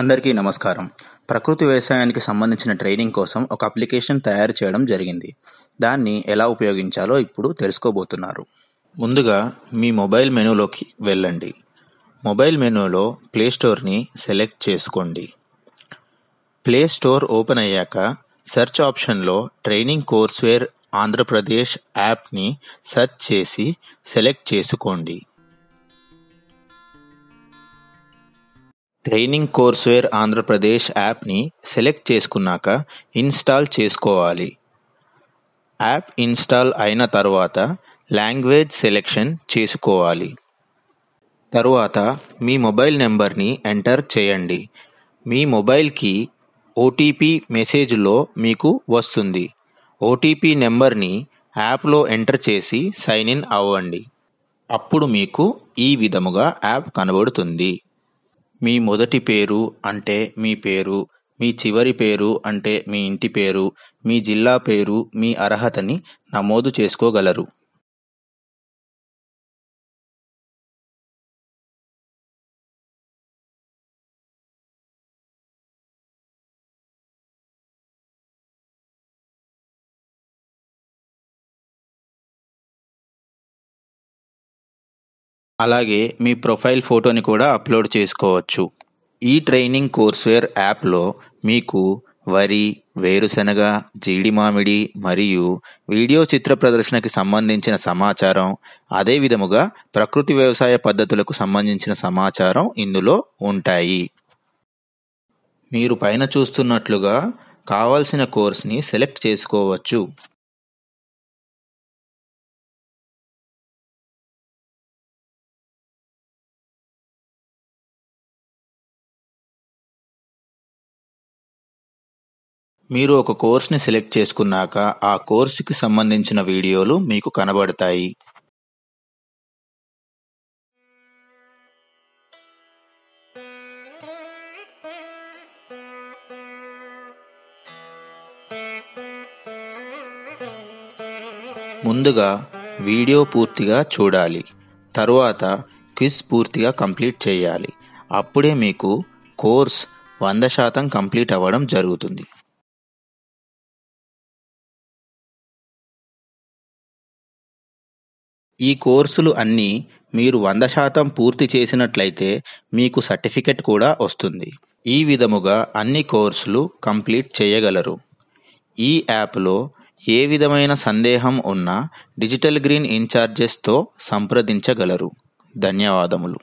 అందరికీ నమస్కారం ప్రకృతి వ్యవసాయానికి సంబంధించిన ట్రైనింగ్ కోసం ఒక అప్లికేషన్ తయారు చేయడం జరిగింది దాన్ని ఎలా ఉపయోగించాలో ఇప్పుడు తెలుసుకోబోతున్నారు ముందుగా మీ మొబైల్ మెనూలోకి వెళ్ళండి మొబైల్ మెనూలో ప్లేస్టోర్ని సెలెక్ట్ చేసుకోండి ప్లేస్టోర్ ఓపెన్ అయ్యాక సెర్చ్ ఆప్షన్లో ట్రైనింగ్ కోర్స్వేర్ ఆంధ్రప్రదేశ్ యాప్ని సెర్చ్ చేసి సెలెక్ట్ చేసుకోండి ట్రైనింగ్ కోర్స్వేర్ ఆంధ్రప్రదేశ్ యాప్ని సెలెక్ట్ చేసుకున్నాక ఇన్స్టాల్ చేసుకోవాలి యాప్ ఇన్స్టాల్ అయిన తర్వాత లాంగ్వేజ్ సెలెక్షన్ చేసుకోవాలి తరువాత మీ మొబైల్ నెంబర్ని ఎంటర్ చేయండి మీ మొబైల్కి ఓటీపీ మెసేజ్లో మీకు వస్తుంది ఓటీపీ నెంబర్ని యాప్లో ఎంటర్ చేసి సైన్ ఇన్ అవ్వండి అప్పుడు మీకు ఈ విధముగా యాప్ కనబడుతుంది మీ మొదటి పేరు అంటే మీ పేరు మీ చివరి పేరు అంటే మీ ఇంటి పేరు మీ జిల్లా పేరు మీ అర్హతని నమోదు చేసుకోగలరు అలాగే మీ ప్రొఫైల్ ఫోటోని కూడా అప్లోడ్ చేసుకోవచ్చు ఈ ట్రైనింగ్ కోర్స్వేర్ యాప్లో మీకు వరి వేరుశనగ జీడి మామిడి మరియు వీడియో చిత్ర ప్రదర్శనకి సంబంధించిన సమాచారం అదే విధముగా ప్రకృతి వ్యవసాయ పద్ధతులకు సంబంధించిన సమాచారం ఇందులో ఉంటాయి మీరు పైన చూస్తున్నట్లుగా కావాల్సిన కోర్స్ని సెలెక్ట్ చేసుకోవచ్చు మీరు ఒక కోర్స్ని సెలెక్ట్ చేసుకున్నాక ఆ కోర్సుకి సంబంధించిన వీడియోలు మీకు కనబడతాయి ముందుగా వీడియో పూర్తిగా చూడాలి తరువాత క్విజ్ పూర్తిగా కంప్లీట్ చేయాలి అప్పుడే మీకు కోర్స్ వంద శాతం కంప్లీట్ అవ్వడం జరుగుతుంది ఈ కోర్సులు అన్నీ మీరు వంద శాతం పూర్తి చేసినట్లయితే మీకు సర్టిఫికెట్ కూడా వస్తుంది ఈ విధముగా అన్ని కోర్సులు కంప్లీట్ చేయగలరు ఈ యాప్లో ఏ విధమైన సందేహం ఉన్నా డిజిటల్ గ్రీన్ ఇన్ఛార్జెస్తో సంప్రదించగలరు ధన్యవాదములు